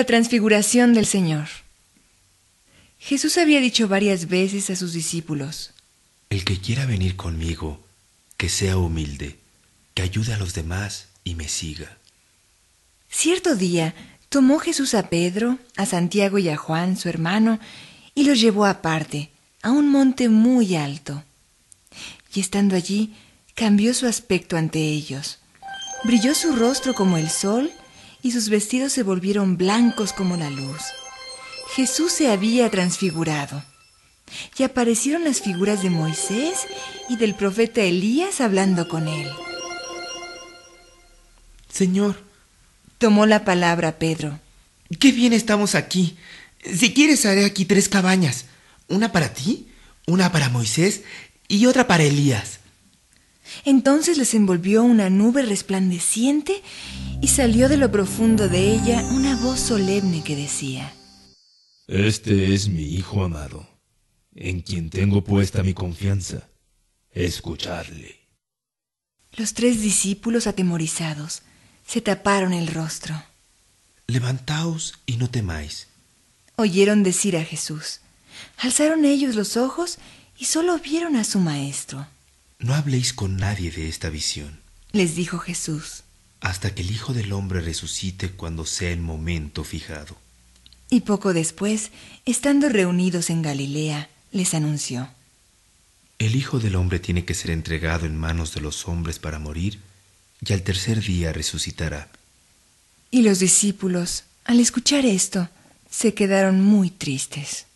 La transfiguración del Señor. Jesús había dicho varias veces a sus discípulos, El que quiera venir conmigo, que sea humilde, que ayude a los demás y me siga. Cierto día tomó Jesús a Pedro, a Santiago y a Juan, su hermano, y los llevó aparte, a un monte muy alto. Y estando allí, cambió su aspecto ante ellos. Brilló su rostro como el sol y sus vestidos se volvieron blancos como la luz. Jesús se había transfigurado. Y aparecieron las figuras de Moisés y del profeta Elías hablando con él. Señor, tomó la palabra Pedro. Qué bien estamos aquí. Si quieres, haré aquí tres cabañas. Una para ti, una para Moisés y otra para Elías. Entonces les envolvió una nube resplandeciente y salió de lo profundo de ella una voz solemne que decía, Este es mi Hijo amado, en quien tengo puesta mi confianza. Escucharle. Los tres discípulos atemorizados se taparon el rostro. Levantaos y no temáis. Oyeron decir a Jesús. Alzaron ellos los ojos y solo vieron a su maestro. No habléis con nadie de esta visión, les dijo Jesús hasta que el Hijo del Hombre resucite cuando sea el momento fijado. Y poco después, estando reunidos en Galilea, les anunció, El Hijo del Hombre tiene que ser entregado en manos de los hombres para morir, y al tercer día resucitará. Y los discípulos, al escuchar esto, se quedaron muy tristes.